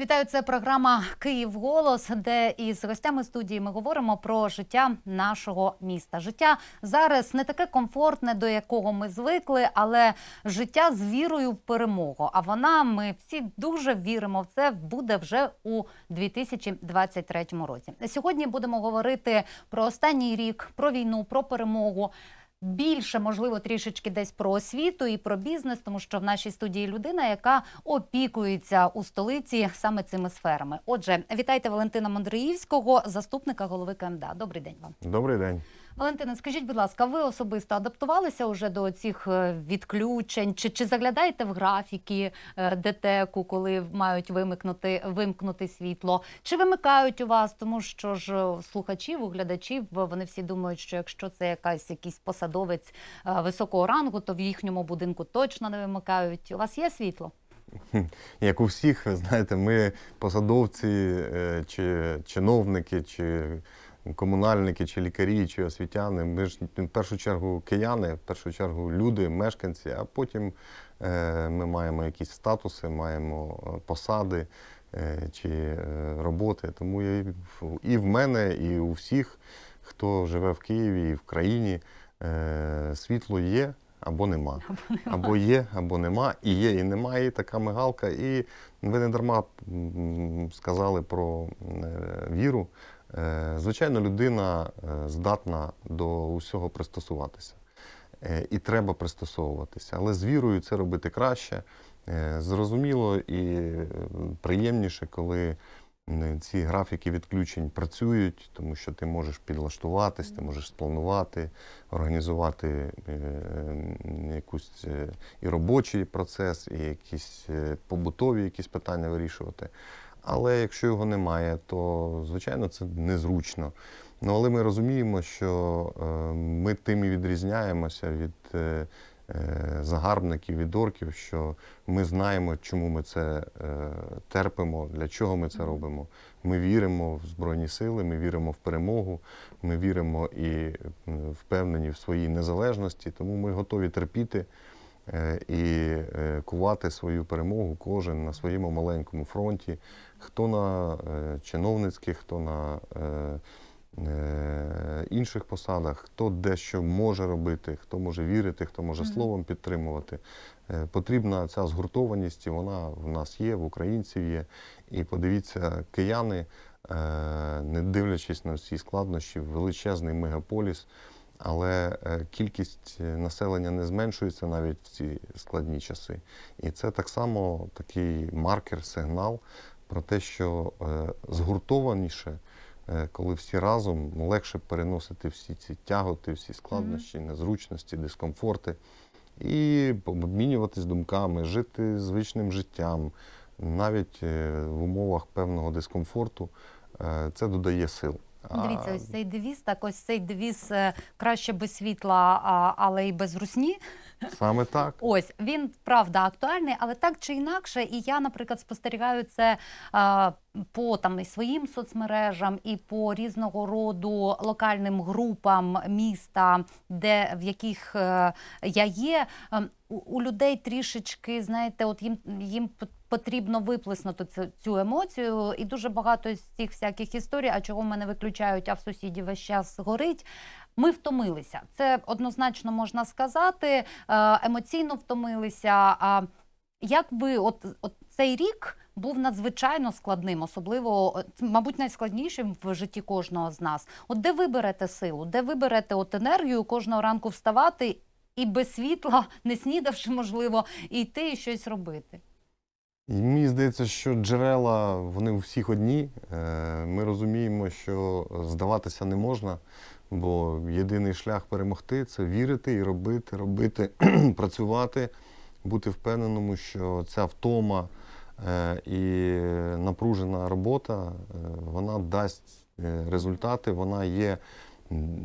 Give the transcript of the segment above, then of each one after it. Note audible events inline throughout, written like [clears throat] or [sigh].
Вітаю, це програма Київ Голос, де із гостями студії ми говоримо про життя нашого міста. Життя зараз не таке комфортне, до якого ми звикли, але життя з вірою в перемогу. А вона, ми всі дуже віримо в це. Буде вже у 2023 році. Сьогодні будемо говорити про останній рік, про війну, про перемогу більше, можливо, трішечки десь про освіту і про бізнес, тому що в нашій студії людина, яка опікується у столиці саме цими сферами. Отже, вітайте Валентина Мандриївського, заступника голови КМДА. Добрий день вам. Добрий день. Валентина, скажіть, будь ласка, ви особисто адаптувалися вже до цих е, відключень? Чи чи заглядаєте в графіки е, ДТЕКу, коли мають вимикнути вимкнути світло? Чи вимикають у вас? Тому що ж е, слухачів, оглядачів, вони всі думають, що якщо це якась якийсь посадовець високого рангу, то в їхньому будинку точно не вимикають. У вас є світло? [laughs] Як у всіх, знаєте, ми посадовці чи чиновники, чи комунальники, чи лікарі, чи освітяни. Ми ж в першу чергу кияни, в першу чергу люди, мешканці, а потім е, ми маємо якісь статуси, маємо е, посади е, чи роботи. Тому я і в мене, і у всіх, хто живе в Києві і в країні, світло є. Або нема. або нема, або є, або нема, і є, і немає, і така мигалка. І ви не дарма сказали про віру. Е, звичайно, людина е, здатна до усього пристосуватися. Е, і треба пристосовуватися. Але з вірою це робити краще. Зрозуміло і приємніше, коли ці графіки відключень працюють, тому що ти можеш підлаштуватись, ти можеш спланувати, організувати якусь і робочий процес, і якісь побутові якісь питання вирішувати. Але якщо його немає, то звичайно це незручно. Ну але ми розуміємо, що е, ми тим і відрізняємося від е, е, загарбників, від орків, що ми знаємо, чому ми це терпимо, для чого ми це робимо. Ми віримо в Збройні сили, ми віримо в перемогу, ми віримо і впевнені в своїй незалежності, тому ми готові терпіти. Е, і е, кувати свою перемогу кожен на своєму маленькому фронті, хто на е, чиновницьких, хто на інших посадах, хто дещо може робити, хто може вірити, хто може словом підтримувати. Потрібна ця згуртованість, і вона в нас є, в українців є. І подивіться, кияни, не дивлячись на всі складнощі, величезний мегаполіс але е, кількість е, населення не зменшується навіть в ці складні часи. І це так само такий маркер, сигнал про те, що е, згуртованіше. Коли всі разом ну, легше переносити всі ці тяготи, всі складнощі, незручності, дискомфорти і обмінюватись думками, жити звичним життям, навіть в умовах певного дискомфорту, це додає сил. Ну, дивіться, ось цей девіз, так ось цей девіз е, краще без світла, але й без русні. Саме так. Ось він правда актуальний, але так чи інакше, і я, наприклад, спостерігаю це а, по там і своїм соцмережам, і по різного роду локальним групам міста, де в яких а, е, я є. А, ем, у, у людей трішечки, знаєте, от їм їм потрібно виплеснути цю, цю емоцію, і дуже багато з цих всяких історій, а чого мене виключають, а в сусідів весь час горить. Ми втомилися. Це однозначно можна сказати, е, емоційно втомилися. А як ви, от, от цей рік? Був надзвичайно складним, особливо мабуть найскладнішим в житті кожного з нас. От де ви берете силу, де ви берете от енергію кожного ранку вставати і без світла, [laughs] не снідавши, можливо, йти і щось робити мені здається, що джерела вони у всіх одні. Е, ми розуміємо, що здаватися не можна, бо єдиний шлях перемогти це вірити і робити, робити, [clears throat] працювати, бути впевненому, що ця втома е, і напружена робота е, вона дасть результати, вона є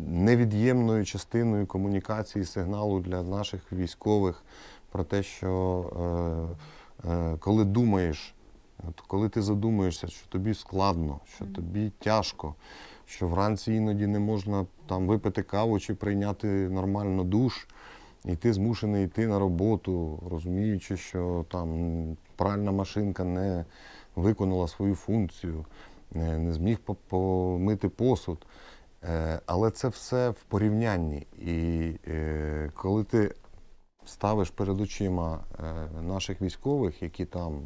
невід'ємною частиною комунікації сигналу для наших військових про те, що Е, коли думаєш, от коли ти задумуєшся, що тобі складно, що тобі тяжко, що вранці іноді не можна там випити каву чи прийняти нормально душ, і ти змушений йти на роботу, розуміючи, що там пральна машинка не виконала свою функцію, е, не зміг помити посуд. Е, але це все в порівнянні. І коли ти ставиш перед очима е, наших військових, які там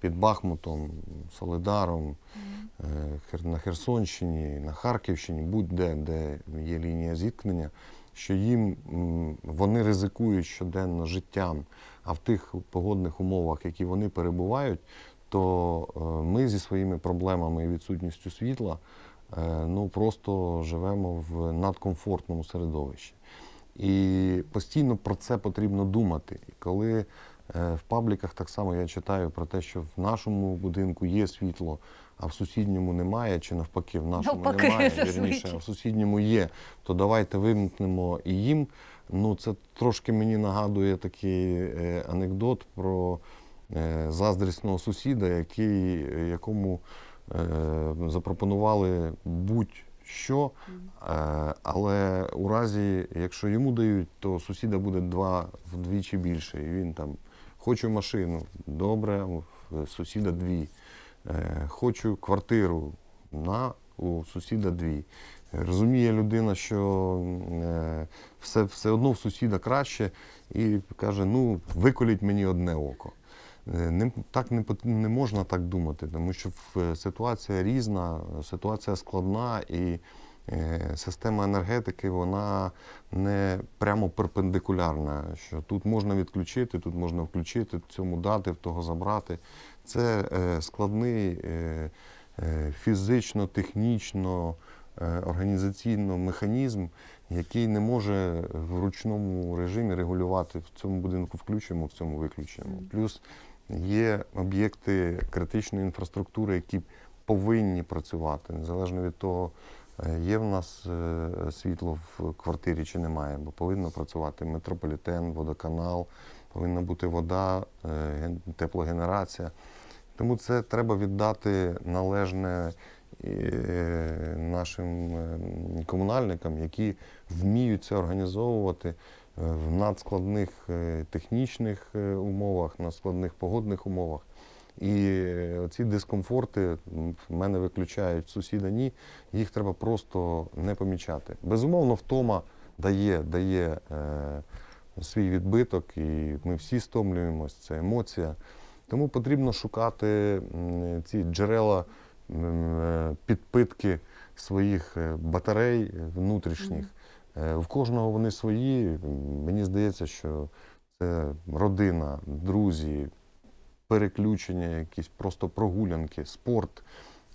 під Бахмутом, Солидаром, е, на Херсонщині, на Харківщині, будь-де, де є лінія зіткнення, що їм вони ризикують щоденно життям, а в тих погодних умовах, які вони перебувають, то е, ми зі своїми проблемами і відсутністю світла ну просто живемо в надкомфортному середовищі. І постійно про це потрібно думати. коли е, в пабліках так само я читаю про те, що в нашому будинку є світло, а в сусідньому немає, чи навпаки, в нашому навпаки, немає, [laughs] вірніше, а в сусідньому є, то давайте вимкнемо і їм. Ну, це трошки мені нагадує такий е, анекдот про е, заздрісного сусіда, який, якому запропонували будь що. Е, але у разі, якщо йому дають, то сусіда буде два вдвічі більше. І він там хочу машину, добре, сусіда дві, е, хочу квартиру на у сусіда дві. Розуміє людина, що е, все все одно в сусіда краще, і каже: ну, виколіть мені одне око. Не, Так не не можна так думати, тому що е, ситуація різна, ситуація складна і е, система енергетики вона не прямо перпендикулярна. Що тут можна відключити, тут можна включити, цьому дати, в того забрати. Це е, складний фізично, технічно, організаційно механізм, який не може в ручному режимі регулювати в цьому будинку включимо, в цьому виключимо. Плюс є об'єкти критичної інфраструктури, які повинні працювати незалежно від того. Е, є в нас е, світло в квартирі чи немає, бо повинно працювати метрополітен, водоканал, повинна бути вода, е, теплогенерація. Тому це треба віддати належне нашим комунальникам, які вміють це організовувати. Е, в надскладних е, технічних е, умовах, на складних погодних умовах. І ці дискомфорти в мене виключають сусіда ні, їх треба просто не помічати. Безумовно, втома дає дає е, свій відбиток, і ми всі стомлюємось, це емоція. Тому потрібно шукати ці джерела підпитки своїх батарей внутрішніх. Е, в кожного вони свої. Мені здається, що це родина, друзі, переключення, якісь просто прогулянки, спорт,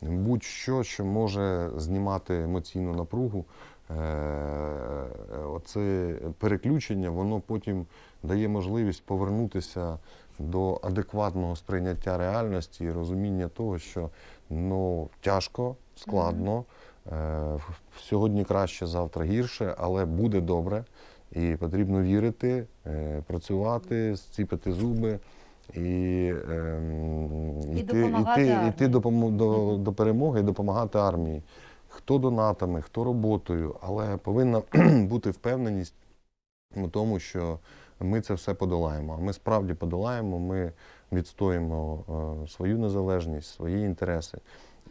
будь-що, що може знімати емоційну напругу. Е, оце переключення, воно потім дає можливість повернутися до адекватного сприйняття реальності і розуміння того, що ну тяжко, складно. Mm -hmm. Е, сьогодні краще, завтра гірше, але буде добре. І потрібно вірити, е, працювати, зціпити зуби і ем, йти іти, до, до перемоги і допомагати армії. Хто донатами, хто роботою, але повинна [clears throat] бути впевненість у тому, що ми це все подолаємо. А Ми справді подолаємо, ми відстоїмо е, свою незалежність, свої інтереси.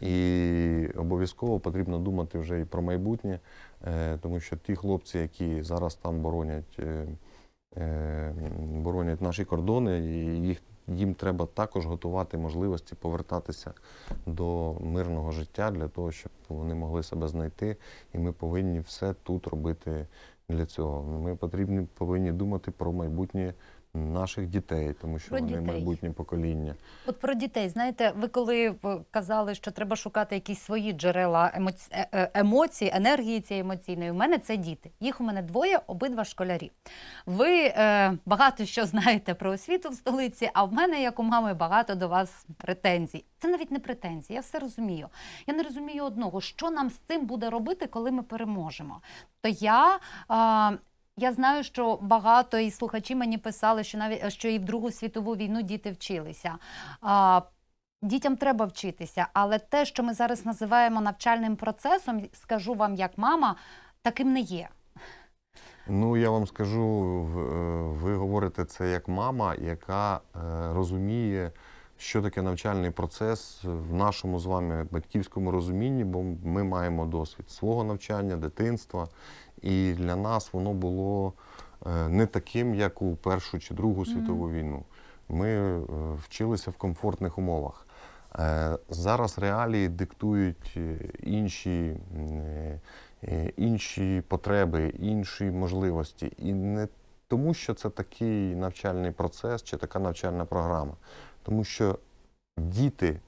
І обов'язково потрібно думати вже і про майбутнє, е, тому що ті хлопці, які зараз там боронять е, е, боронять наші кордони, їх, їм треба також готувати можливості повертатися до мирного життя для того, щоб вони могли себе знайти. І ми повинні все тут робити для цього. Ми потрібні повинні думати про майбутнє наших дітей, тому що про вони дітей. майбутнє покоління. От про дітей, знаєте, ви коли е, казали, що треба шукати якісь свої джерела емоці... Е, е, емоцій, енергії цієї емоційної, у мене це діти. Їх у мене двоє, обидва школярі. Ви е, багато що знаєте про освіту в столиці, а в мене, як у мами, багато до вас претензій. Це навіть не претензії, я все розумію. Я не розумію одного, що нам з цим буде робити, коли ми переможемо. То я е, я знаю, що багато і слухачі мені писали, що навіть що і в Другу світову війну діти вчилися. А, Дітям треба вчитися, але те, що ми зараз називаємо навчальним процесом, скажу вам як мама, таким не є. Ну я вам скажу, е, ви говорите це як мама, яка е, розуміє що таке навчальний процес в нашому з вами батьківському розумінні, бо ми маємо досвід свого навчання, дитинства. І для нас воно було е, не таким, як у Першу чи Другу світову війну. Ми е, вчилися в комфортних умовах. Е, зараз реалії диктують інші інші потреби, інші можливості. І не тому, що це такий навчальний процес чи така навчальна програма тому що діти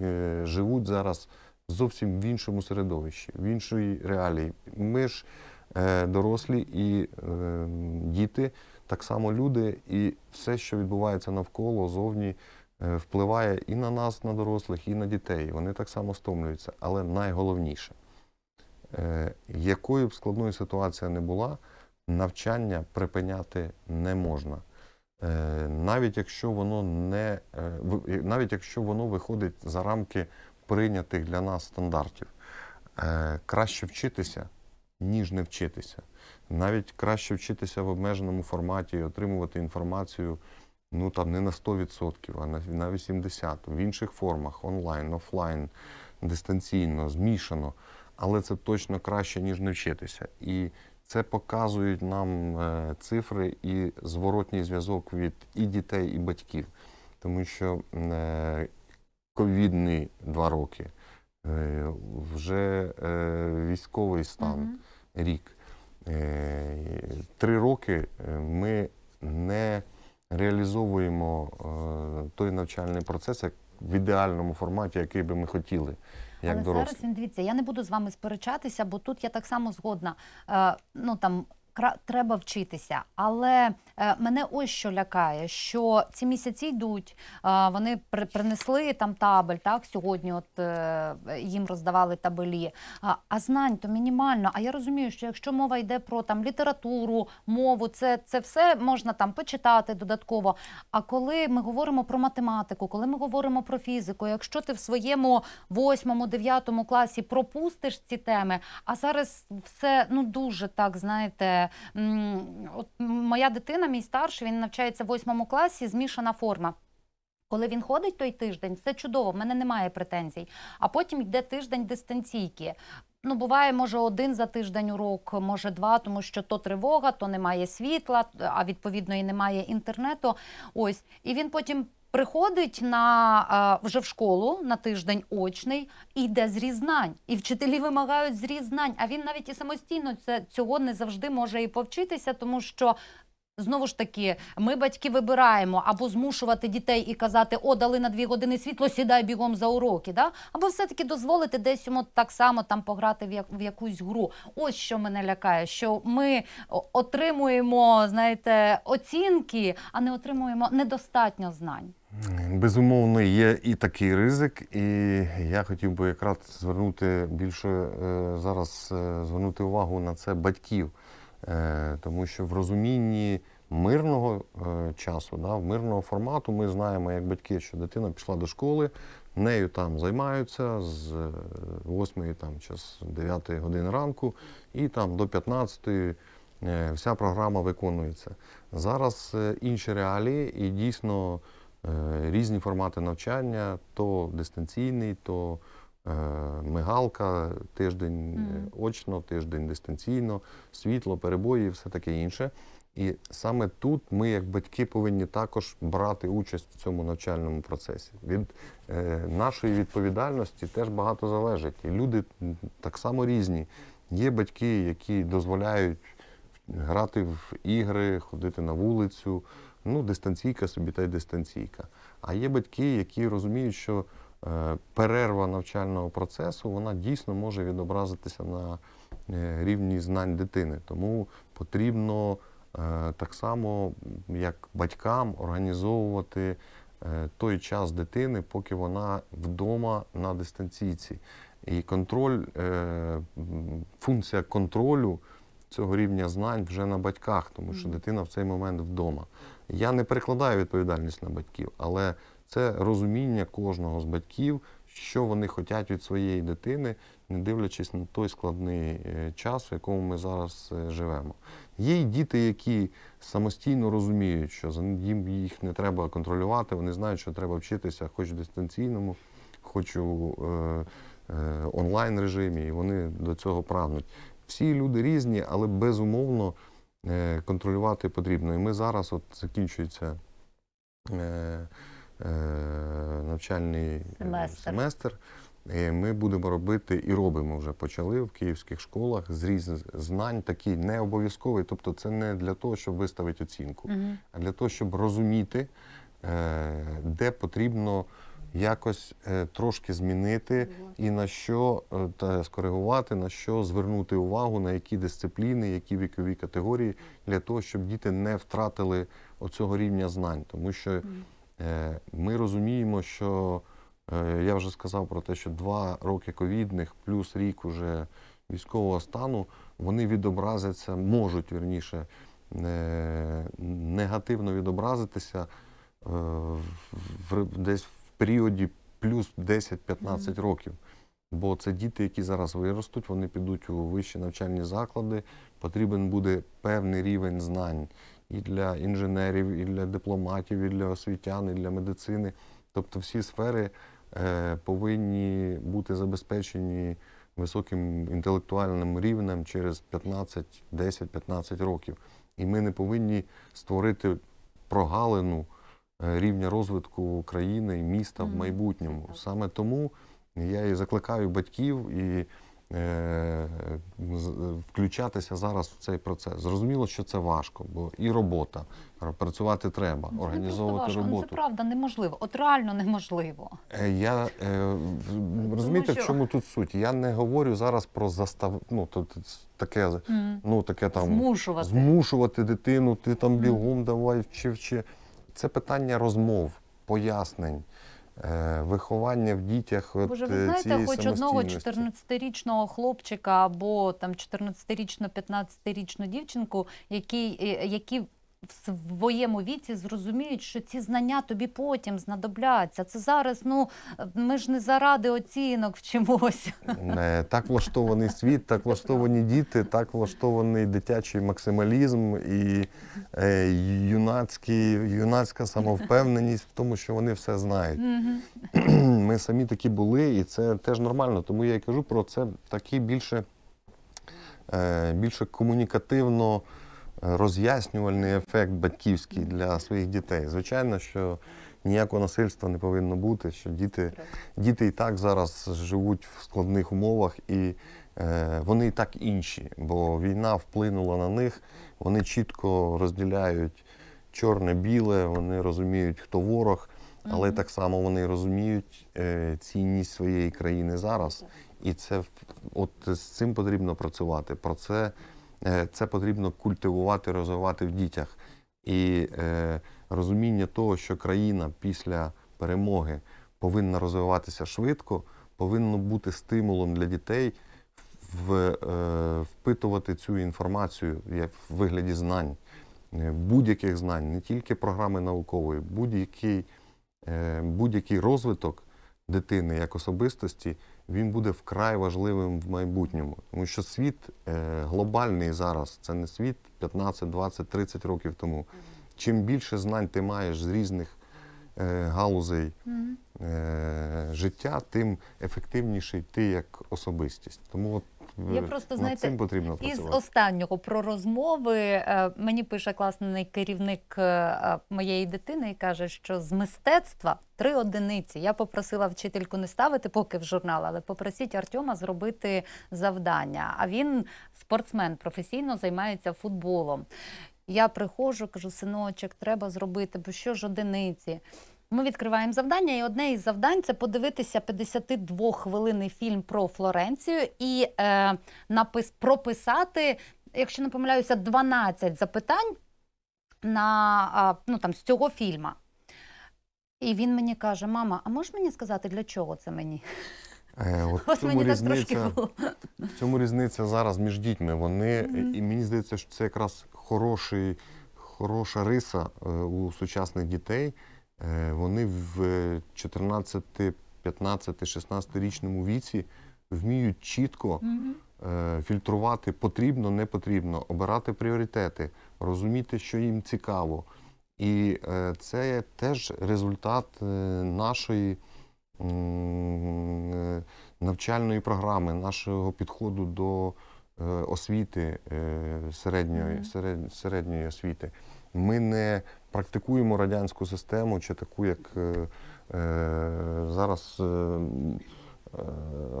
е, живуть зараз зовсім в іншому середовищі, в іншій реалії. Ми ж е, дорослі і е, діти, так само люди, і все, що відбувається навколо зовні. Впливає і на нас, на дорослих, і на дітей. Вони так само стомлюються. Але найголовніше, якою б складною ситуація не була, навчання припиняти не можна. Е, навіть якщо воно не е, навіть якщо воно виходить за рамки прийнятих для нас стандартів, е, краще вчитися, ніж не вчитися. Навіть краще вчитися в обмеженому форматі і отримувати інформацію ну там не на 100%, а на 80%, в інших формах онлайн, офлайн, дистанційно, змішано. Але це точно краще, ніж не вчитися. І це показують нам е, цифри і зворотній зв'язок від і дітей, і батьків, тому що е, ковідні два роки, е, вже військовий стан рік. Три роки ми не реалізовуємо той навчальний процес в ідеальному форматі, який би ми хотіли як Але дорослі. зараз він дивіться, я не буду з вами сперечатися, бо тут я так само згодна. Е, ну там треба вчитися. Але е, мене ось що лякає, що ці місяці йдуть, е, вони принесли там табель. Так сьогодні, от е, їм роздавали табелі. А знань то мінімально. А я розумію, що якщо мова йде про там літературу, мову, це це все можна там почитати додатково. А коли ми говоримо про математику, коли ми говоримо про фізику, якщо ти в своєму восьмому, дев'ятому класі пропустиш ці теми, а зараз все ну дуже так знаєте от Моя дитина, мій старший, він навчається в восьмому класі, змішана форма. Коли він ходить той тиждень, все чудово, в мене немає претензій. А потім йде тиждень дистанційки. Ну, буває, може, один за тиждень урок, може два, тому що то тривога, то немає світла, а відповідно і немає інтернету. Ось і він потім Приходить на вже в школу на тиждень очний і йде з різнань. І вчителі вимагають зрізнань. А він навіть і самостійно це цього не завжди може і повчитися, тому що знову ж таки ми батьки вибираємо або змушувати дітей і казати О, дали на дві години світло, сідай бігом за уроки. Да? Або все-таки дозволити десь йому так само там пограти в, як, в якусь гру. Ось що мене лякає, що ми отримуємо, знаєте, оцінки, а не отримуємо недостатньо знань. Безумовно, є і такий ризик, і я хотів би якраз звернути більше е, зараз е, звернути увагу на це батьків, е, тому що в розумінні мирного часу, да, мирного формату, ми знаємо, як батьки, що дитина пішла до школи, нею там займаються з 8 там, чи з 9 ї години ранку і там до 15-ї. Вся програма виконується. Зараз інші реалії, і дійсно Е, різні формати навчання, то дистанційний, то е, мигалка, тиждень е, очно, тиждень дистанційно, світло, перебої і все таке інше. І саме тут ми, як батьки, повинні також брати участь в цьому навчальному процесі. Від е, нашої відповідальності теж багато залежить. І люди так само різні. Є батьки, які дозволяють грати в ігри, ходити на вулицю ну, дистанційка собі та й дистанційка. А є батьки, які розуміють, що е, перерва навчального процесу вона дійсно може відобразитися на е, рівні знань дитини. Тому потрібно е, так само, як батькам, організовувати той час дитини, поки вона вдома на дистанційці. І контроль, функція контролю цього рівня знань вже на батьках, тому що дитина в цей момент вдома. Я не перекладаю відповідальність на батьків, але це розуміння кожного з батьків, що вони хочуть від своєї дитини, не дивлячись на той складний е, час, в якому ми зараз е, живемо. Є й діти, які самостійно розуміють, що їм їх не треба контролювати, вони знають, що треба вчитися, хоч в дистанційному, хоч у е, онлайн режимі, і вони до цього прагнуть. Всі люди різні, але безумовно Е, контролювати потрібно. І ми зараз, от закінчується е, е, навчальний семестр. семестр. Ми будемо робити і робимо вже почали в київських школах зріз знань, такий не обов'язковий. Тобто, це не для того, щоб виставити оцінку, угу. а для того, щоб розуміти, де потрібно якось е, трошки змінити і на що е, та скоригувати, на що звернути увагу, на які дисципліни, які вікові категорії для того, щоб діти не втратили оцього рівня знань, тому що е, ми розуміємо, що я вже сказав про те, що два роки ковідних плюс рік уже військового стану вони відобразяться, можуть вірніше негативно відобразитися в десь періоді плюс 10-15 років. Бо це діти, які зараз виростуть, вони підуть у вищі навчальні заклади. Потрібен буде певний рівень знань і для інженерів, і для дипломатів, і для освітян, і для медицини. Тобто всі сфери е, повинні бути забезпечені високим інтелектуальним рівнем через 15, 10-15 років. І ми не повинні створити прогалину рівня розвитку країни і міста в майбутньому. Саме тому я і закликаю батьків і е, включатися зараз в цей процес. Зрозуміло, що це важко, бо і робота працювати треба, ну, це організовувати важко, ну, роботу. Це правда неможливо, от реально неможливо. Е, я е, розумієте, що... в чому тут суть? Я не говорю зараз про застав... ну, тут таке, mm. ну таке там змушувати змушувати дитину. Ти там бігом mm. давай вчи, вчи. Це питання розмов, пояснень. Е, виховання в дітях от Боже, ви е, знаєте, хоч одного 14-річного хлопчика або там 14-річну, 15-річну дівчинку, е, які які в своєму віці зрозуміють, що ці знання тобі потім знадобляться. Це зараз, ну ми ж не заради оцінок вчимося. Не, так влаштований світ, так влаштовані діти, так влаштований дитячий максималізм і е, юнацькі, юнацька самовпевненість в тому, що вони все знають. [clears throat] Ми самі такі були, і це теж нормально. Тому я і кажу про це такі більше, е, більше комунікативно роз'яснювальний ефект батьківський для своїх дітей. Звичайно, що ніякого насильства не повинно бути, що діти діти і так зараз живуть в складних умовах, і е, вони і так інші, бо війна вплинула на них, вони чітко розділяють чорне-біле, вони розуміють, хто ворог. Але mm -hmm. так само вони розуміють е, цінність своєї країни зараз, і це от з цим потрібно працювати. Про це Е, це потрібно культивувати, розвивати в дітях. І е, розуміння того, що країна після перемоги повинна розвиватися швидко, повинно бути стимулом для дітей в, е, впитувати цю інформацію як в вигляді знань, е, будь-яких знань, не тільки програми наукової, будь-який е, будь розвиток дитини як особистості він буде вкрай важливим в майбутньому. Тому що світ е, глобальний зараз, це не світ 15, 20, 30 років тому. Чим більше знань ти маєш з різних Е, галузей е, життя, тим ефективніший ти як особистість. Тому от я е, просто знаєте, цим потрібно працювати. із останнього про розмови мені пише класний керівник моєї дитини і каже, що з мистецтва три одиниці. Я попросила вчительку не ставити поки в журнал, але попросіть Артема зробити завдання. А він спортсмен професійно займається футболом. Я приходжу, кажу, синочок, треба зробити, бо що ж одиниці. Ми відкриваємо завдання, і одне із завдань це подивитися 52 хвилинний фільм про Флоренцію і е, напис прописати, якщо не помиляюся, 12 запитань на ну там з цього фільма. І він мені каже: Мама, а можеш мені сказати, для чого це мені? Е, от Ось мені різниця, так трошки було. В цьому різниця зараз між дітьми. Вони, mm -hmm. і мені здається, що це якраз хороший, хороша риса е, у сучасних дітей. Е, вони в 14, 15, 16-річному віці вміють чітко е, фільтрувати потрібно, не потрібно, обирати пріоритети, розуміти, що їм цікаво. І це теж результат нашої навчальної програми, нашого підходу до Е, освіти е, середньої середньої освіти. Ми не практикуємо радянську систему чи таку, як е, зараз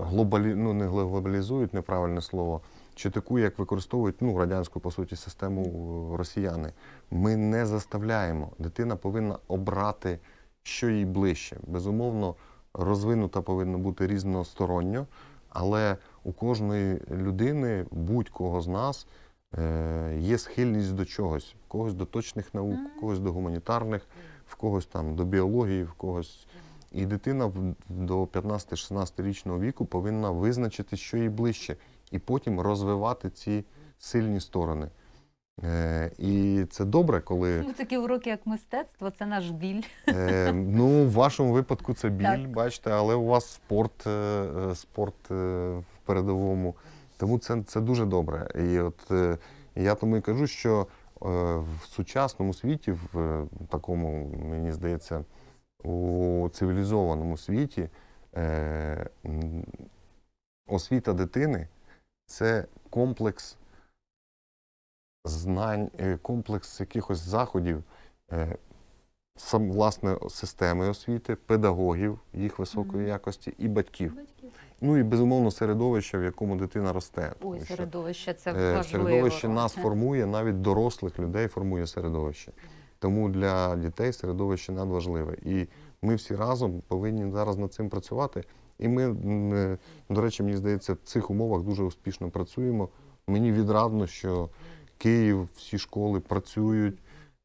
глобалі... ну, не глобалізують неправильне слово. Чи таку, як використовують ну, радянську по суті систему росіяни, ми не заставляємо. Дитина повинна обрати, що їй ближче. Безумовно, розвинута повинна бути різносторонньо, але у кожної людини, будь-кого з нас, е, є схильність до чогось, в когось до точних наук, в когось до гуманітарних, в когось там до біології, в когось. І дитина до 15-16-річного віку повинна визначити, що їй ближче, і потім розвивати ці сильні сторони. Е, І це добре, коли [laughs] ну, такі уроки, як мистецтво, це наш біль. Е, Ну, в вашому випадку це [laughs] біль, так. бачите, але у вас спорт, е, е, спорт передовому. Тому це це дуже добре. І от е, я тому і кажу, що е, в сучасному світі, в е, такому, мені здається, у цивілізованому світі освіта дитини це комплекс знань, комплекс якихось заходів. Сам власне системи освіти, педагогів їх високої якості і батьків. Ну і безумовно середовище, в якому дитина росте. Тому Ой, що середовище це е, важливо. середовище нас формує, навіть дорослих людей формує середовище. Тому для дітей середовище надважливе. І ми всі разом повинні зараз над цим працювати. І ми, е, ну, до речі, мені здається, в цих умовах дуже успішно працюємо. Мені відрадно, що Київ, всі школи працюють,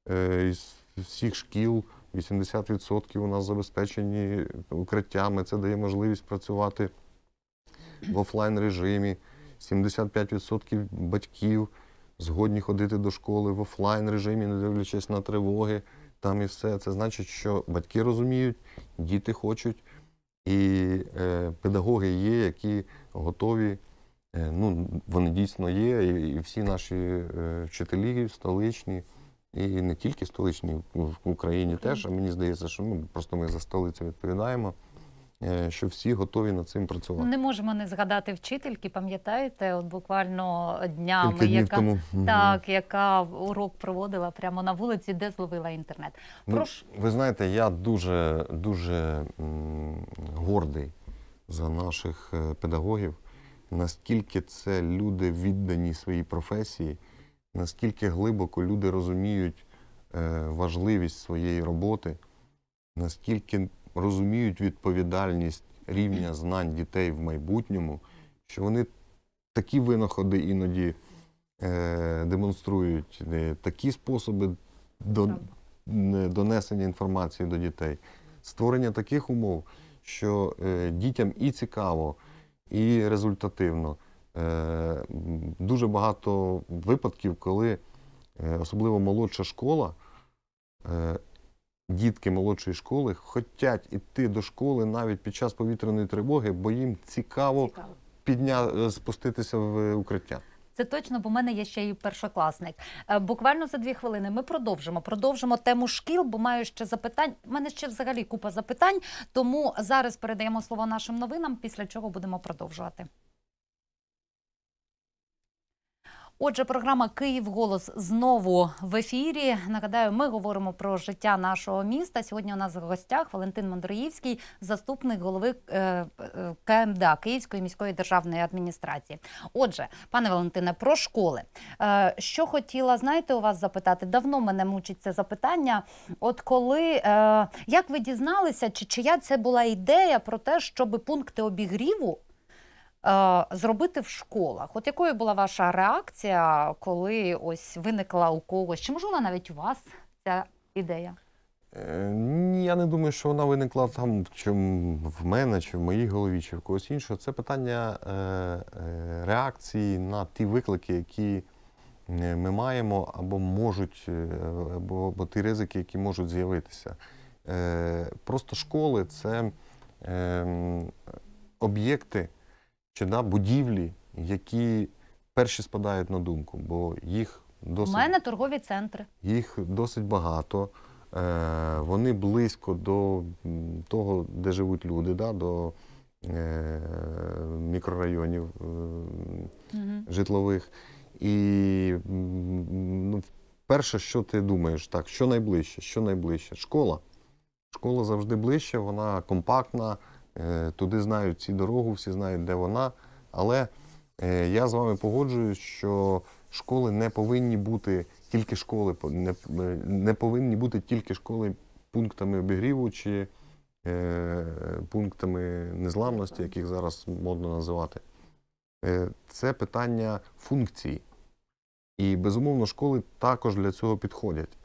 е, з всіх шкіл 80% у нас забезпечені укриттями. Це дає можливість працювати в офлайн режимі. 75% батьків згодні ходити до школи в офлайн режимі, не дивлячись на тривоги. Там і все. Це значить, що батьки розуміють, діти хочуть, і е, педагоги є, які готові. Е, ну, вони дійсно є, і всі наші е, вчителі столичні і не тільки столичні в Україні теж. а Мені здається, що ну просто ми за столицю відповідаємо. Е, що всі готові над цим працювати. Не можемо не згадати вчительки, пам'ятаєте, от буквально днями, Тільки яка тому. так, яка урок проводила прямо на вулиці, де зловила інтернет. Прошу. Ну, ви знаєте, я дуже дуже гордий за наших е, педагогів, наскільки це люди віддані своїй професії наскільки глибоко люди розуміють е, важливість своєї роботи, наскільки розуміють відповідальність рівня знань дітей в майбутньому, що вони такі винаходи іноді е, демонструють, е, такі способи до, донесення інформації до дітей, створення таких умов, що дітям і цікаво, і результативно. Е, дуже багато випадків, коли е, особливо молодша школа, е, дітки молодшої школи хочуть іти до школи навіть під час повітряної тривоги, бо їм цікаво, цікаво. Підня... спуститися в укриття. Це точно, бо в мене є ще й першокласник. Буквально за дві хвилини ми продовжимо. Продовжимо тему шкіл, бо маю ще запитань. У мене ще взагалі купа запитань, тому зараз передаємо слово нашим новинам, після чого будемо продовжувати. Отже, програма Київ голос знову в ефірі. Нагадаю, ми говоримо про життя нашого міста. Сьогодні у нас в гостях Валентин Мондриївський, заступник голови е, е, КМДА Київської міської державної адміністрації. Отже, пане Валентине, про школи. Е, що хотіла знаєте, у вас запитати? Давно мене мучить це запитання. От коли як ви дізналися, чи чия це була ідея про те, щоб пункти обігріву Е, зробити в школах. От якою була ваша реакція, коли ось виникла у когось? Чи може навіть у вас ця ідея? Е, ні, я не думаю, що вона виникла там чи в мене, чи в моїй голові, чи в когось іншого. Це питання е, реакції на ті виклики, які ми маємо, або можуть, або, або ті ризики, які можуть з'явитися. Просто школи це ем, об'єкти, чи на будівлі, які перші спадають на думку, бо їх досить У мене торгові центри. Їх досить багато. Е, вони близько до того, де живуть люди, да, до е, мікрорайонів угу. житлових. І ну, перше, що ти думаєш, так, що найближче, що найближче? Школа. Школа завжди ближче, вона компактна. Е, туди знають ці дорогу, всі знають, де вона. Але е, я з вами погоджуюсь, що школи не повинні бути тільки школи, не, е, не повинні бути тільки школи пунктами обігріву чи пунктами незламності, яких зараз модно називати. Це питання функцій. І, безумовно, школи також для цього підходять.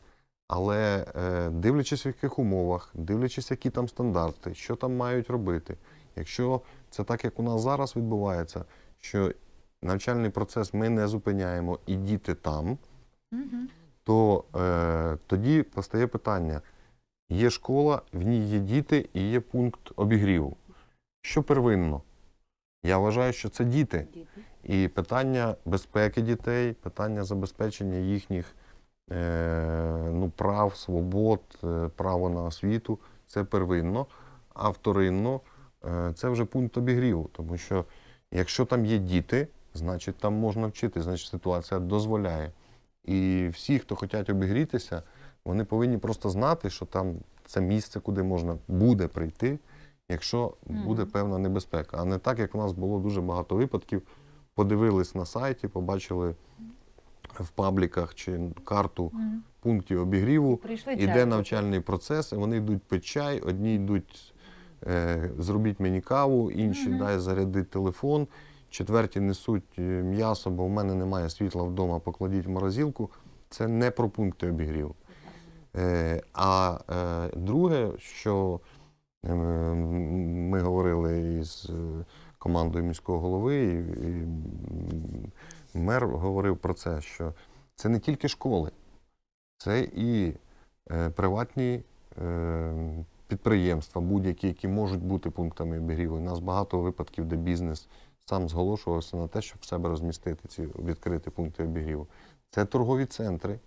Але е, дивлячись в яких умовах, дивлячись, які там стандарти, що там мають робити, якщо це так, як у нас зараз відбувається, що навчальний процес ми не зупиняємо і діти там, то е, тоді постає питання: є школа, в ній є діти і є пункт обігріву. Що первинно? Я вважаю, що це діти. І питання безпеки дітей, питання забезпечення їхніх Е, ну, прав, свобод, е, право на освіту це первинно, а вторинно е, це вже пункт обігріву. Тому що якщо там є діти, значить там можна вчити, значить ситуація дозволяє. І всі, хто хочуть обігрітися, вони повинні просто знати, що там це місце, куди можна буде прийти, якщо буде певна небезпека. А не так, як у нас було дуже багато випадків. Подивились на сайті, побачили в пабліках чи карту пунктів обігріву. Іде навчальний процес, і вони йдуть пить чай, одні йдуть, е, зробіть мені каву, інші дай заряди телефон, четверті несуть е, м'ясо, бо в мене немає світла вдома, покладіть в морозилку. Це не про пункти обігріву. Е, А е, друге, що е, ми говорили із е, командою міського голови. і, і мер говорив про це, що це не тільки школи, це і е, приватні е, підприємства, будь-які, які можуть бути пунктами обігріву. У нас багато випадків, де бізнес сам зголошувався на те, щоб в себе розмістити ці відкриті пункти обігріву. Це торгові центри.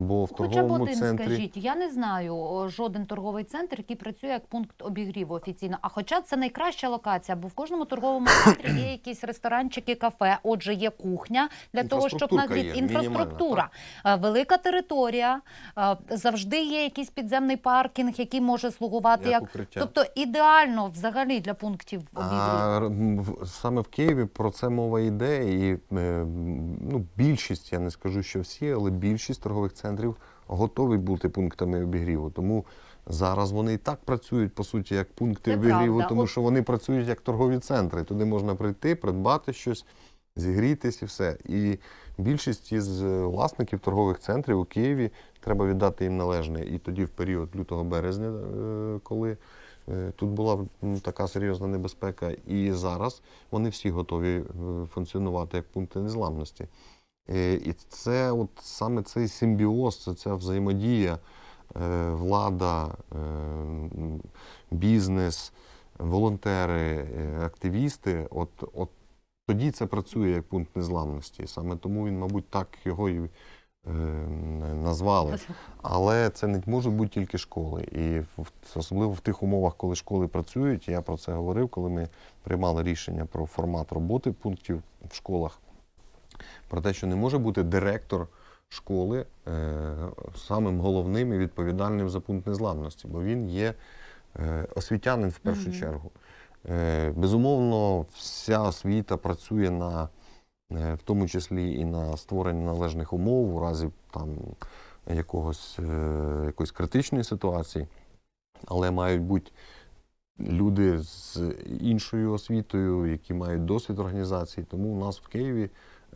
Бо в Хоча б один, центрі скажіть, я не знаю жоден торговий центр, який працює як пункт обігріву офіційно. А хоча це найкраща локація, бо в кожному торговому центрі є [clears throat] якісь ресторанчики, кафе, отже, є кухня для того, щоб Інфраструктурка інфраструктура, Е, велика територія, е, завжди є якийсь підземний паркінг, який може слугувати як, Як укриття. тобто ідеально взагалі для пунктів обігріву. А, в- саме в Києві про це мова йде, і е, ну, більшість, я не скажу, що всі, але більшість торгових центрів центрів готові бути пунктами обігріву. Тому зараз вони і так працюють, по суті, як пункти Це обігріву, правда. тому що вони працюють як торгові центри. Туди можна прийти, придбати щось, зігрітись і все. І більшість із е, власників торгових центрів у Києві треба віддати їм належне. І тоді, в період лютого-березня, е, коли. Е, тут була така серйозна небезпека, і зараз вони всі готові функціонувати як пункти незламності. Е, і це от саме цей симбіоз, це ця взаємодія, е, влада, е, бізнес, волонтери, активісти. От, от тоді це працює як пункт незламності. Саме тому він, мабуть, так його і назвали. [laughs] Але це не можуть бути тільки школи. І особливо в тих умовах, коли школи працюють, я про це говорив, коли ми приймали рішення про формат роботи пунктів в школах про те, що не може бути директор школи е, самим головним і відповідальним за пункт незламності, бо він є е, освітянин в першу mm -hmm. чергу. Е, Безумовно, вся освіта працює на е, в тому числі і на створення належних умов у разі там якогось, е, якоїсь критичної ситуації, але мають бути люди з іншою освітою, які мають досвід організації. Тому у нас в Києві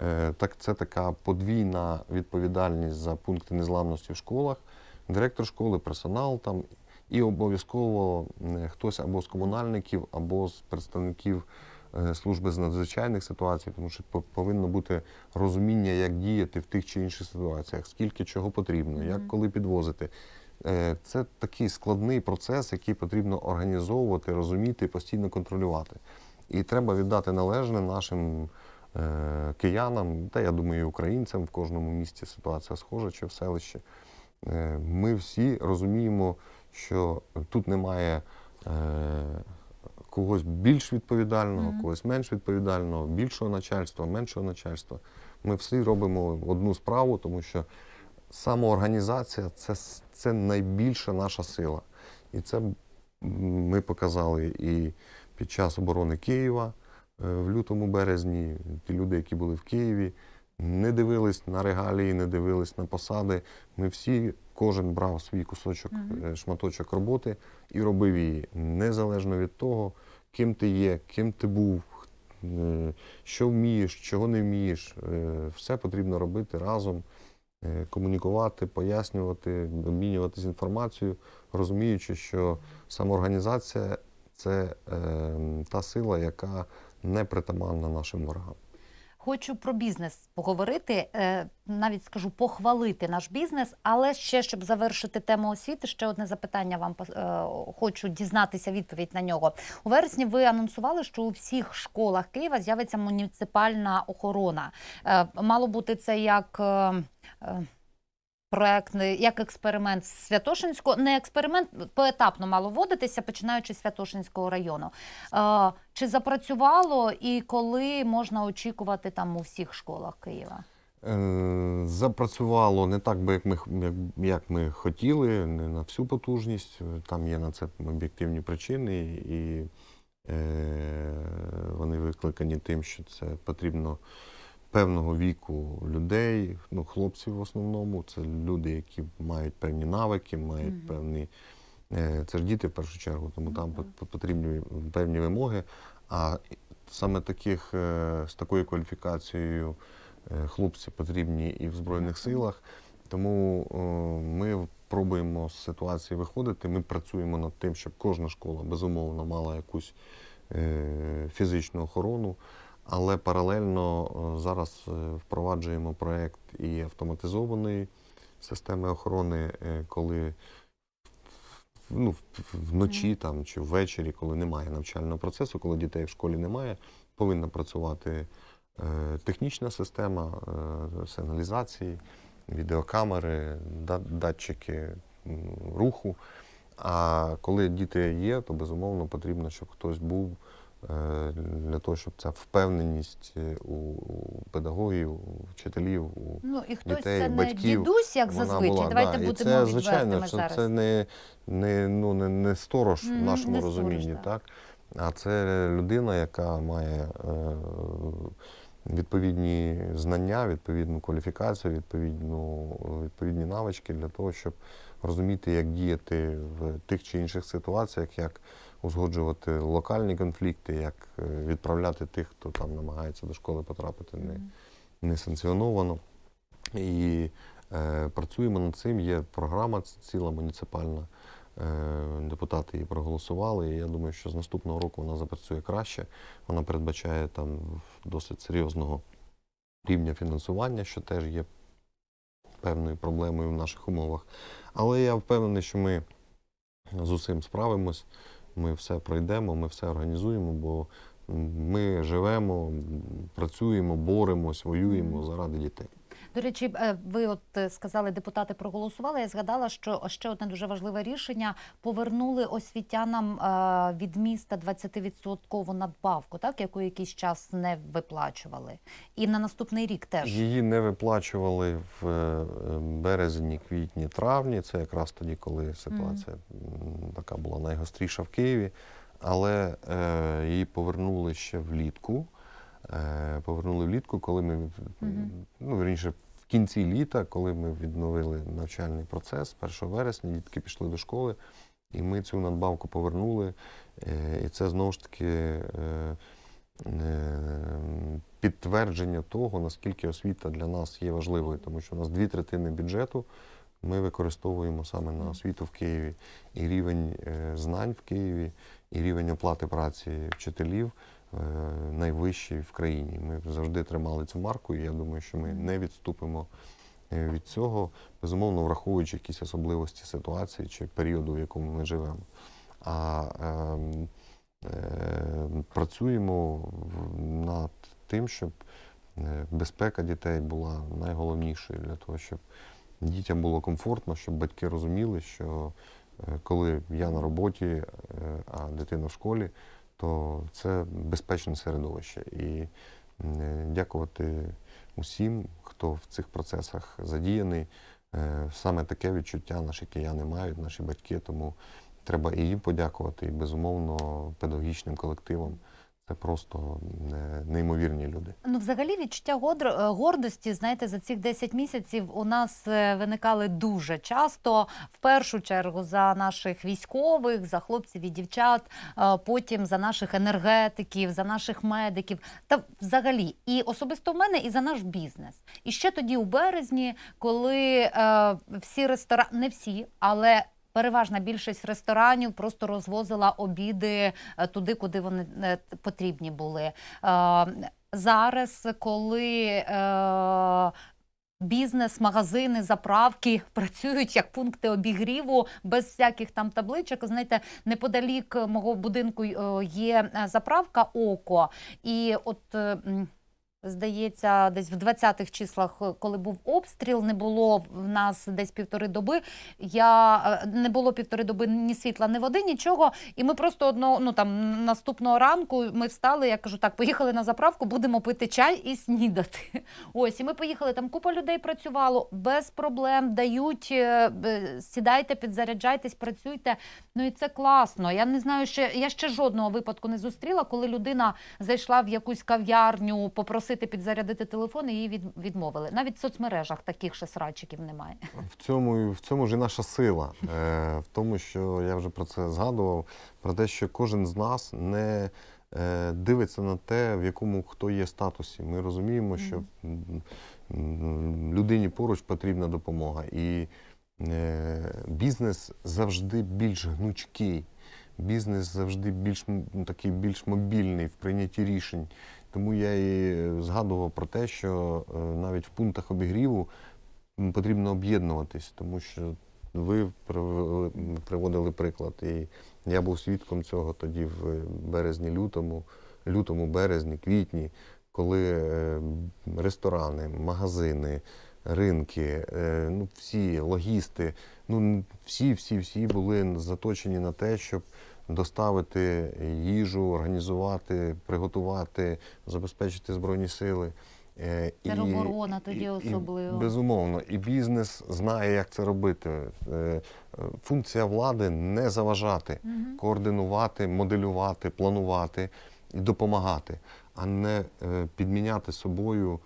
Е, так, це така подвійна відповідальність за пункти незламності в школах. Директор школи, персонал там і обов'язково хтось або з комунальників, або з представників е, служби з надзвичайних ситуацій, тому що повинно бути розуміння, як діяти в тих чи інших ситуаціях, скільки чого потрібно, як коли підвозити. Е, це такий складний процес, який потрібно організовувати, розуміти, постійно контролювати. І треба віддати належне нашим. Е, киянам, та я думаю, і українцям в кожному місті ситуація схожа чи в селищі. Е, ми всі розуміємо, що тут немає е, когось більш відповідального, когось менш відповідального, більшого начальства, меншого начальства. Ми всі робимо одну справу, тому що самоорганізація це, це найбільша наша сила. І це ми показали і під час оборони Києва. Е, в лютому-березні ті люди, які були в Києві, не дивились на регалії, не дивились на посади. Ми всі, кожен брав свій кусочок, mm-hmm. шматочок роботи і робив її незалежно від того, ким ти є, ким ти був, е, що вмієш, чого не вмієш. Все потрібно робити разом, комунікувати, пояснювати, обмінюватися інформацією, розуміючи, що самоорганізація це ем, та сила, яка не притаманна нашим ворогам. Хочу про бізнес поговорити, е, навіть скажу похвалити наш бізнес, але ще щоб завершити тему освіти, ще одне запитання. Вам е, хочу дізнатися відповідь на нього. У вересні ви анонсували, що у всіх школах Києва з'явиться муніципальна охорона. Е, мало бути, це як проект як експеримент Святошинського, не експеримент поетапно мало вводитися, починаючи з Святошинського району. Чи запрацювало і коли можна очікувати там у всіх школах Києва? Е, запрацювало не так, би як ми як ми хотіли, не на всю потужність. Там є на це об'єктивні причини, і е, вони викликані тим, що це потрібно певного віку людей, ну, хлопців в основному, це люди, які мають певні навики, мають певні. Е, це ж діти в першу чергу, тому там ну, потрібні певні вимоги. А саме таких е, з такою кваліфікацією е, хлопці потрібні і в Збройних силах. Тому ми пробуємо з ситуації виходити. Ми працюємо над тим, щоб кожна школа безумовно мала якусь фізичну охорону. Але паралельно е, зараз е, впроваджуємо проєкт і автоматизованої системи охорони, е, коли ну, вночі там, чи ввечері, коли немає навчального процесу, коли дітей в школі немає, повинна працювати технічна система сигналізації, відеокамери, датчики руху. А коли діти є, то безумовно потрібно, щоб хтось був. Е, для того, щоб ця впевненість е, у педагогів, у вчителів, у ну і хтось дітей, це не дідусь, як зазвичай. Була, Давайте да. будемо це, звичайно, що зараз. Це не не, ну, не, не сторож mm, в нашому розумінні, сторож, так. а це людина, яка має е, відповідні знання, відповідну кваліфікацію, відповідну відповідні навички для того, щоб розуміти, як діяти в тих чи інших ситуаціях. як узгоджувати локальні конфлікти, як е, відправляти тих, хто там намагається до школи потрапити не, не санкціоновано. І е, працюємо над цим. Є програма ціла муніципальна. Е, депутати її проголосували, і я думаю, що з наступного року вона запрацює краще. Вона передбачає там досить серйозного рівня фінансування, що теж є певною проблемою в наших умовах. Але я впевнений, що ми з усім справимось. Ми все пройдемо, ми все організуємо, бо ми живемо, працюємо, боремось, воюємо заради дітей. До речі, е, ви от е, сказали, депутати проголосували. Я згадала, що ще одне дуже важливе рішення повернули освітянам е, від міста 20-відсоткову надбавку, так яку якийсь час не виплачували, і на наступний рік теж її не виплачували в березні, квітні, травні. Це якраз тоді, коли ситуація mm. така була найгостріша в Києві, але е, її повернули ще влітку. Повернули влітку, коли ми uh -huh. ну раніше кінці літа, коли ми відновили навчальний процес, 1 вересня дітки пішли до школи, і ми цю надбавку повернули. Е, і це знову ж таки е, е, підтвердження того, наскільки освіта для нас є важливою, тому що у нас дві третини бюджету. Ми використовуємо саме на освіту в Києві і рівень знань в Києві, і рівень оплати праці вчителів. Е, найвищий в країні. Ми завжди тримали цю марку, і я думаю, що ми не відступимо е, від цього, безумовно, враховуючи якісь особливості ситуації чи періоду, в якому ми живемо. А е, е, працюємо над тим, щоб е, безпека дітей була найголовнішою для того, щоб дітям було комфортно, щоб батьки розуміли, що коли я на роботі, а дитина в школі то це безпечне середовище. І е, дякувати усім, хто в цих процесах задіяний. Е, саме таке відчуття наші кияни мають, наші батьки. Тому треба і їм подякувати, і безумовно педагогічним колективам. Це просто неймовірні люди. Ну, взагалі, відчуття е, гордості, знаєте, за цих 10 місяців у нас е, виникали дуже часто. В першу чергу за наших військових, за хлопців і дівчат, е, потім за наших енергетиків, за наших медиків. Та взагалі, і особисто в мене, і за наш бізнес. І ще тоді, у березні, коли всі ресторани, не всі, але переважна більшість ресторанів просто розвозила обіди е, туди, куди вони е, потрібні були. Е, зараз, коли Бізнес, магазини, заправки [laughs] працюють як пункти обігріву без всяких там табличок. Знаєте, неподалік мого будинку є заправка око, і от здається, десь в 20-х числах, е, коли був обстріл, не було в нас десь півтори доби. Я е, не було півтори доби ні світла, ні води, нічого. І ми просто одно, ну там наступного ранку ми встали. Я кажу, так поїхали на заправку, будемо пити чай і снідати. [laughs] Ось і ми поїхали. Там купа людей працювало без проблем. Дають е, сідайте, підзаряджайтесь, працюйте. Ну і це класно. Я не знаю, що я ще жодного випадку не зустріла, коли людина зайшла в якусь кав'ярню, попросити попросити підзарядити телефон, і її від, відмовили. Навіть в соцмережах таких ще срачиків немає. В цьому в цьому ж і наша сила, е, в тому, що я вже про це згадував, про те, що кожен з нас не е, дивиться на те, в якому хто є статусі. Ми розуміємо, що людині поруч потрібна допомога. І е, бізнес завжди більш гнучкий. Бізнес завжди більш такий більш мобільний в прийнятті рішень. Тому я і згадував про те, що е, навіть в пунктах обігріву потрібно об'єднуватись, тому що ви приводили приклад, і я був свідком цього тоді в березні-лютому, лютому, березні, квітні, коли е, ресторани, магазини. Ринки, е, ну всі логісти, ну всі, всі, всі були заточені на те, щоб доставити їжу, організувати, приготувати, забезпечити збройні сили. Е, і, Тероборона тоді особливо. І, безумовно, і бізнес знає, як це робити. Е, е, функція влади не заважати, угу. координувати, моделювати, планувати і допомагати, а не підміняти собою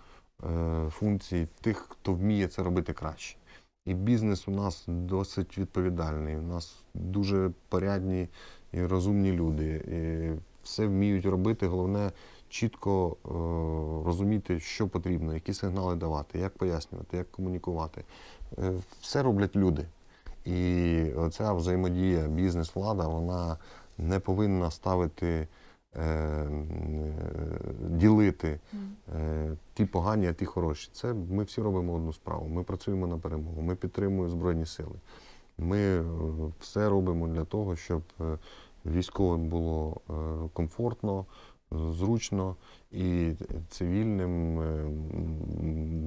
функції тих, хто вміє це робити краще. І бізнес у нас досить відповідальний. У нас дуже порядні і розумні люди. І Все вміють робити. Головне чітко е, розуміти, що потрібно, які сигнали давати, як пояснювати, як комунікувати. Е, все роблять люди. І оця взаємодія, бізнес-влада, вона не повинна ставити. Е, е, ділити е, ті погані, а ті хороші. Це ми всі робимо одну справу. Ми працюємо на перемогу, ми підтримуємо Збройні Сили. Ми все робимо для того, щоб Військовим було е, комфортно, зручно, і цивільним е,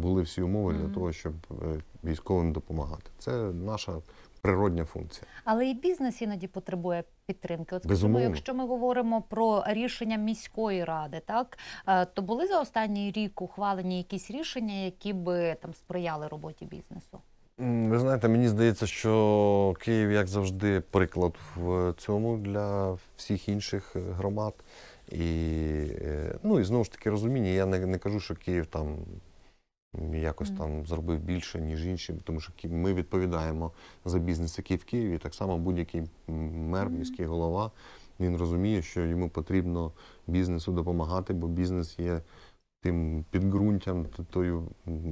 були всі умови для того, щоб е, військовим допомагати. Це наша природня функція. Але і бізнес іноді потребує підтримки. От скажімо, якщо ми говоримо про рішення міської ради, так то були за останній рік ухвалені якісь рішення, які би там сприяли роботі бізнесу. Ви знаєте, мені здається, що Київ, як завжди, приклад в цьому для всіх інших е, громад. І е, ну, і знову ж таки розуміння. Я не, не кажу, що Київ там якось там зробив більше, ніж інші, тому що ми відповідаємо за бізнес, який в Києві. Так само будь-який мер, міський голова, він розуміє, що йому потрібно бізнесу допомагати, бо бізнес є. Тим підґрунтям, тою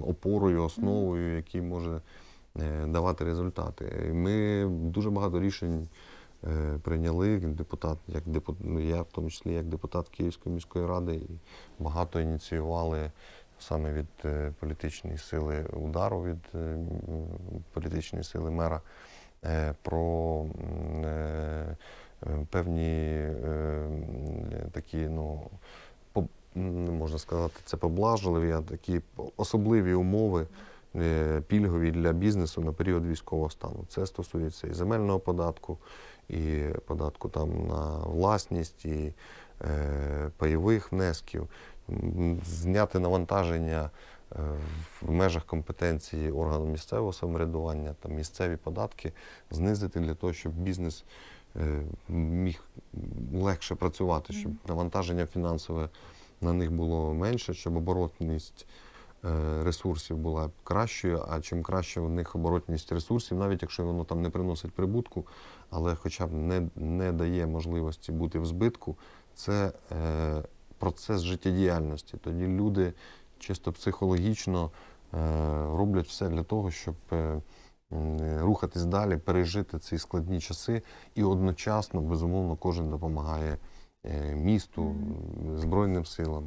опорою, основою, який може Е, давати результати. Ми дуже багато рішень е, прийняли депутат, як депут... Ну, я в тому числі як депутат Київської міської ради, і багато ініціювали саме від е, політичної сили удару, від політичної сили мера про певні такі, ну, можна сказати, це поблажливі, а такі особливі умови. Е, пільгові для бізнесу на період військового стану. Це стосується і земельного податку, і податку там на власність, і е, пайових внесків, зняти навантаження. Е, в межах компетенції органу місцевого самоврядування там місцеві податки знизити для того, щоб бізнес міг легше працювати, щоб навантаження фінансове на них було менше, щоб оборотність Е, ресурсів була кращою, а чим краще у них оборотність ресурсів, навіть якщо воно там не приносить прибутку, але хоча б не не дає можливості бути в збитку, це е, процес життєдіяльності. Тоді люди чисто психологічно е, роблять все для того, щоб е, рухатись далі, пережити ці складні часи, і одночасно, безумовно, кожен допомагає. Е, місту, Збройним силам,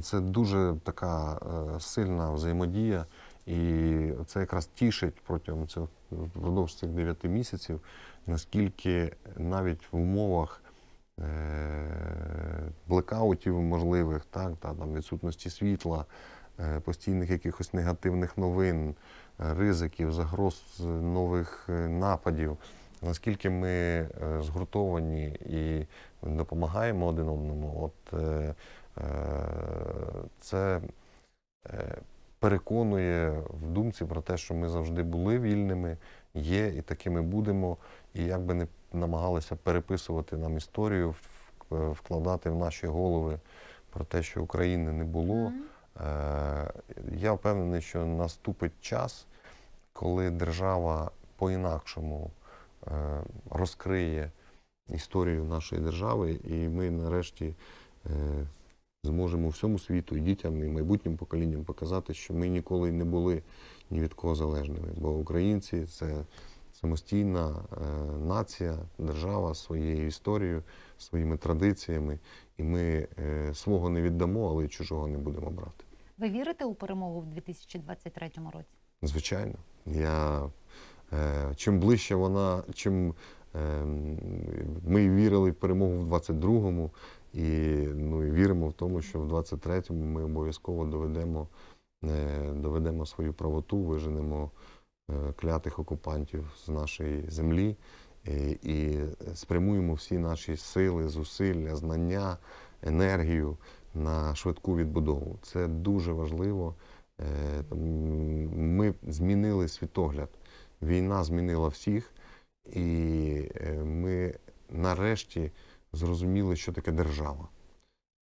це дуже така е, сильна взаємодія, і це якраз тішить протягом цього впродовж цих дев'яти місяців, наскільки навіть в умовах е, блекаутів можливих, так, та, там, відсутності світла, е, постійних якихось негативних новин, ризиків, загроз нових нападів. Наскільки ми згуртовані і допомагаємо один одному, от Е, це е, переконує в думці про те, що ми завжди були вільними, є і такими будемо. І як би не намагалися переписувати нам історію, вкладати в наші голови про те, що України не було. Е, я впевнений, що наступить час, коли держава по-інакшому розкриє історію нашої держави, і ми нарешті зможемо всьому світу і дітям, і майбутнім поколінням показати, що ми ніколи не були ні від кого залежними. Бо українці це самостійна е, нація, держава своєю історією, своїми традиціями, і ми е, свого не віддамо, але й чужого не будемо брати. Ви вірите у перемогу в 2023 році? Звичайно, я е, чим ближче вона, чим ем, ми вірили в перемогу в 22-му, і ну, і віримо в тому, що в 23-му ми обов'язково доведемо е, доведемо свою правоту, виженемо е, клятих окупантів з нашої землі е, і спрямуємо всі наші сили, зусилля, знання, енергію на швидку відбудову. Це дуже важливо. Ми змінили світогляд. Війна змінила всіх, і ми нарешті зрозуміли, що таке держава.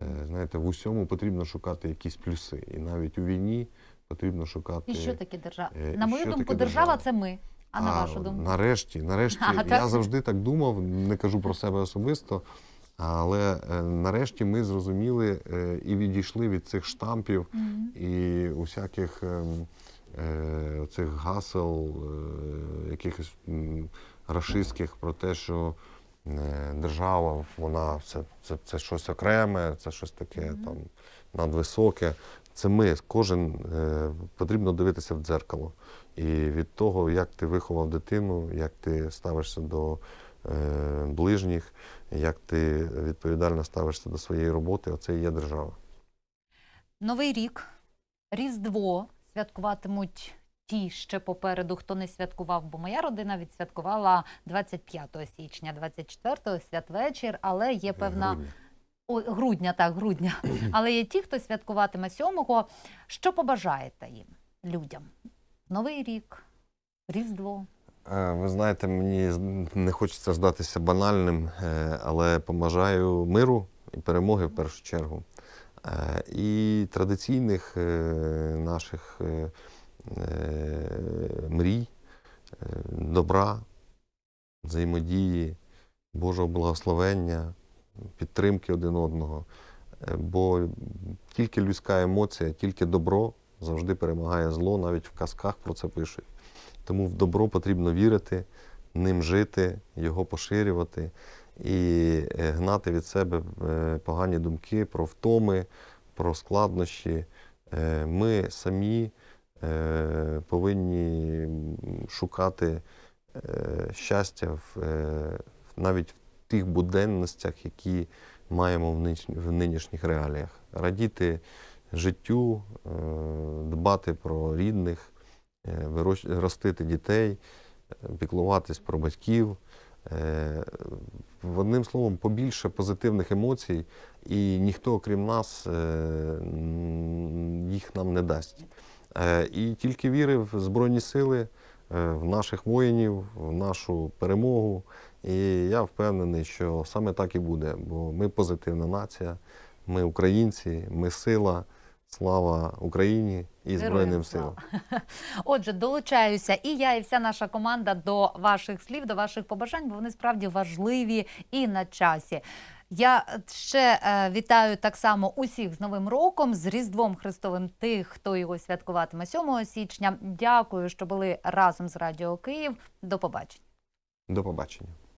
Е, знаєте, в усьому потрібно шукати якісь плюси. І навіть у війні потрібно шукати. І що таке держава? Е, на мою думку, держава, це ми. А, а на вашу думку? Нарешті, нарешті, [laughs] а, я так? завжди так думав, не кажу про себе особисто. Але е, нарешті ми зрозуміли і відійшли від цих штампів mm -hmm. і усяких ем, цих гасел, якихось рашистських про те, що держава, вона це це, це щось окреме, це щось таке mm -hmm. там надвисоке. Це ми, кожен е, потрібно дивитися в дзеркало. І від того, як ти виховав дитину, як ти ставишся до е, ближніх, як ти відповідально ставишся до своєї роботи, оце і є держава. Новий рік, Різдво святкуватимуть ті ще попереду, хто не святкував, бо моя родина відсвяткувала 25 січня, 24 святвечір, але є певна. О, грудня, так, грудня. [clears throat] Але є ті, хто святкуватиме 7-го. Що побажаєте їм людям? Новий рік, Різдво. Е, ви знаєте, мені не хочеться здатися банальним, е, але побажаю миру і перемоги в першу чергу. Е, і традиційних наших Е, мрій, е, добра, взаємодії, Божого благословення, підтримки один одного. Е, бо тільки людська емоція, тільки добро завжди перемагає зло, навіть в казках про це пишуть. Тому в добро потрібно вірити, ним жити, його поширювати і гнати від себе погані думки про втоми, про складнощі. Ми самі Е, повинні шукати е, щастя в, е, навіть в тих буденностях, які маємо в нинішніх реаліях. Радіти життю, дбати про рідних, ростити дітей, піклуватись про батьків. В одним словом, побільше позитивних емоцій, і ніхто, крім нас, їх нам не дасть. Е, і тільки вірив в Збройні сили, е, в наших воїнів, в нашу перемогу. І я впевнений, що саме так і буде, бо ми позитивна нація, ми українці, ми сила. Слава Україні і Збройним силам. [laughs] Отже, долучаюся і я, і вся наша команда до ваших слів, до ваших побажань, бо вони справді важливі і на часі. Я е, ще е, вітаю так само усіх з Новим роком, з Різдвом Христовим, тих, хто його святкуватиме 7 січня. Дякую, що були разом з Радіо Київ. До побачення. До побачення.